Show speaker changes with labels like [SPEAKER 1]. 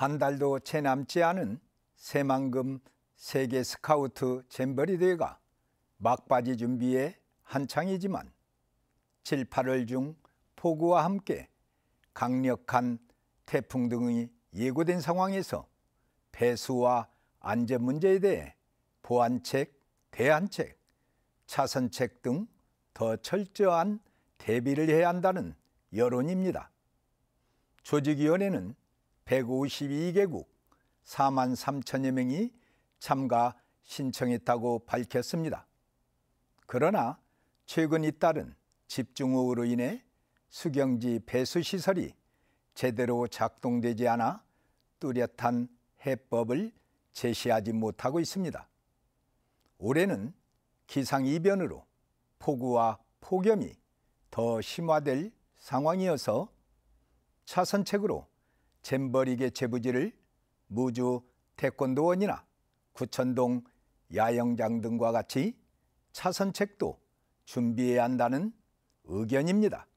[SPEAKER 1] 한 달도 채 남지 않은 새만금 세계 스카우트 잼버리 대회가 막바지 준비에 한창이지만 7, 8월 중 폭우와 함께 강력한 태풍 등이 예고된 상황에서 배수와 안전 문제에 대해 보안책, 대안책, 차선책 등 더 철저한 대비를 해야 한다는 여론입니다. 조직위원회는 152개국 4만 3천여 명이 참가 신청했다고 밝혔습니다. 그러나 최근 잇따른 집중호우로 인해 수경지 배수시설이 제대로 작동되지 않아 뚜렷한 해법을 제시하지 못하고 있습니다. 올해는 기상이변으로 폭우와 폭염이 더 심화될 상황이어서 차선책으로 잼버리게 제부지를 무주 태권도원이나 구천동 야영장 등과 같이 차선책도 준비해야 한다는 의견입니다.